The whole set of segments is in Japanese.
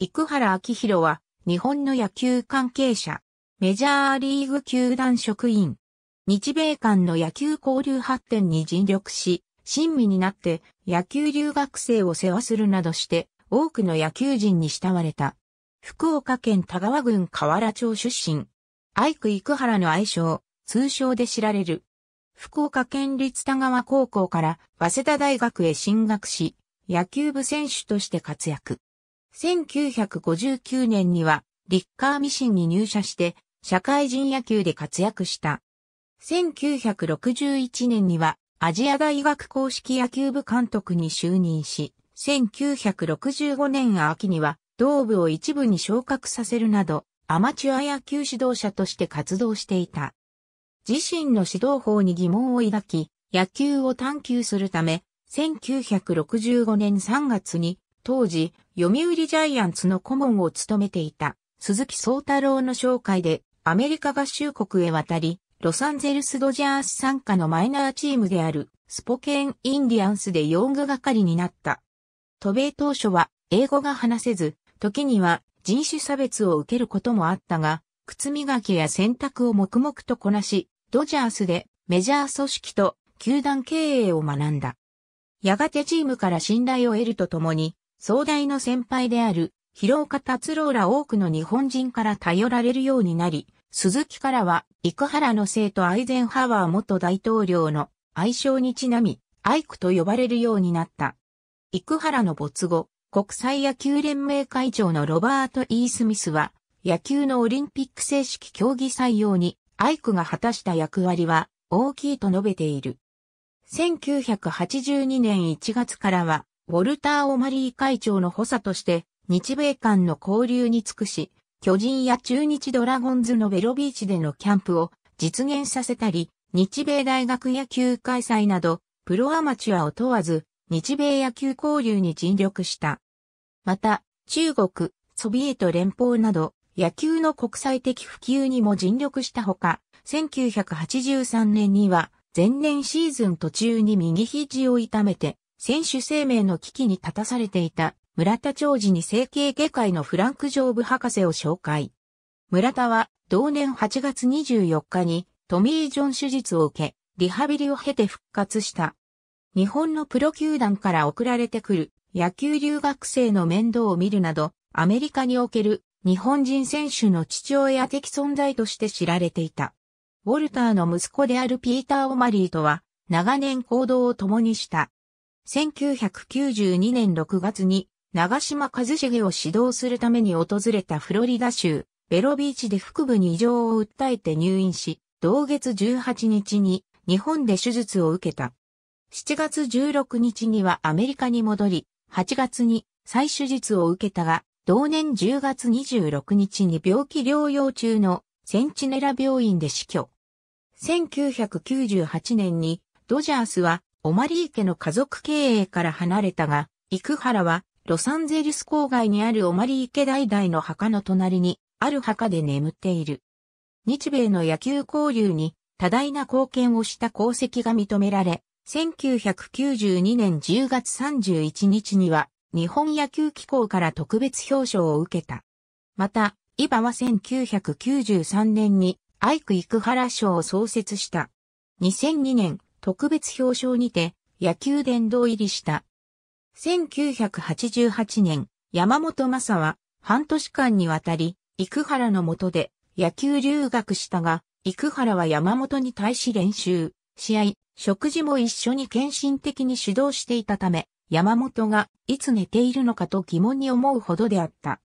生原明宏は、日本の野球関係者、メジャーリーグ球団職員、日米間の野球交流発展に尽力し、親身になって野球留学生を世話するなどして、多くの野球人に慕われた。福岡県田川郡河原町出身。アイク・生原の愛称、通称で知られる。福岡県立田川高校から早稲田大学へ進学し、野球部選手として活躍。1959年には、リッカーミシンに入社して、社会人野球で活躍した。1961年には、アジア大学公式野球部監督に就任し、1965年秋には、同部を一部に昇格させるなど、アマチュア野球指導者として活動していた。自身の指導法に疑問を抱き、野球を探求するため、1965年3月に当時、読売ジャイアンツの顧問を務めていた鈴木宗太郎の紹介でアメリカ合衆国へ渡り、ロサンゼルスドジャース参加のマイナーチームであるスポケンインディアンスで用具係になった。渡米当初は英語が話せず、時には人種差別を受けることもあったが、靴磨きや洗濯を黙々とこなし、ドジャースでメジャー組織と球団経営を学んだ。やがてチームから信頼を得るとともに、壮大の先輩である、広岡達郎ら多くの日本人から頼られるようになり、鈴木からは、幾原の生徒アイゼンハワー元大統領の愛称にちなみ、アイクと呼ばれるようになった。幾原の没後、国際野球連盟会長のロバート・ E・ スミスは、野球のオリンピック正式競技採用に、アイクが果たした役割は大きいと述べている。1982年1月からは、ウォルター・オマリー会長の補佐として、日米間の交流に尽くし、巨人や中日ドラゴンズのベロビーチでのキャンプを実現させたり、日米大学野球開催など、プロアマチュアを問わず、日米野球交流に尽力した。また、中国、ソビエト連邦など、野球の国際的普及にも尽力したほか、1983年には、前年シーズン途中に右肘を痛めて、選手生命の危機に立たされていた村田長治に整形外科医のフランク・ジョーブ博士を紹介。村田は同年8月24日にトミー・ジョン手術を受け、リハビリを経て復活した。日本のプロ球団から送られてくる野球留学生の面倒を見るなど、アメリカにおける日本人選手の父親的存在として知られていた。ウォルターの息子であるピーター・オマリーとは長年行動を共にした。1992年6月に長島和茂を指導するために訪れたフロリダ州ベロビーチで腹部に異常を訴えて入院し、同月18日に日本で手術を受けた。7月16日にはアメリカに戻り、8月に再手術を受けたが、同年10月26日に病気療養中のセンチネラ病院で死去。1998年にドジャースはオマリー家の家族経営から離れたが、幾原はロサンゼルス郊外にあるオマリー家代々の墓の隣に、ある墓で眠っている。日米の野球交流に多大な貢献をした功績が認められ、1992年10月31日には日本野球機構から特別表彰を受けた。また、イバは1993年にアイク・イクハラ賞を創設した。2002年、特別表彰にて野球殿堂入りした。1988年、山本正は半年間にわたり、生原の下で野球留学したが、生原は山本に対し練習、試合、食事も一緒に献身的に指導していたため、山本がいつ寝ているのかと疑問に思うほどであった。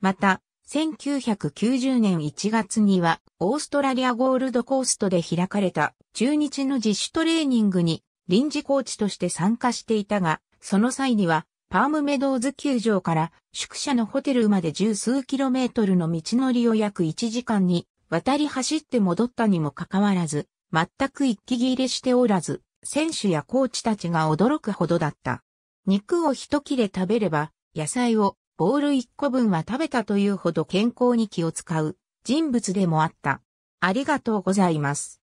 また、1990年1月には、オーストラリアゴールドコーストで開かれた中日の自主トレーニングに臨時コーチとして参加していたが、その際には、パームメドーズ球場から宿舎のホテルまで十数キロメートルの道のりを約1時間に渡り走って戻ったにもかかわらず、全く一気切れしておらず、選手やコーチたちが驚くほどだった。肉を一切れ食べれば、野菜をボール1個分は食べたというほど健康に気を使う人物でもあった。ありがとうございます。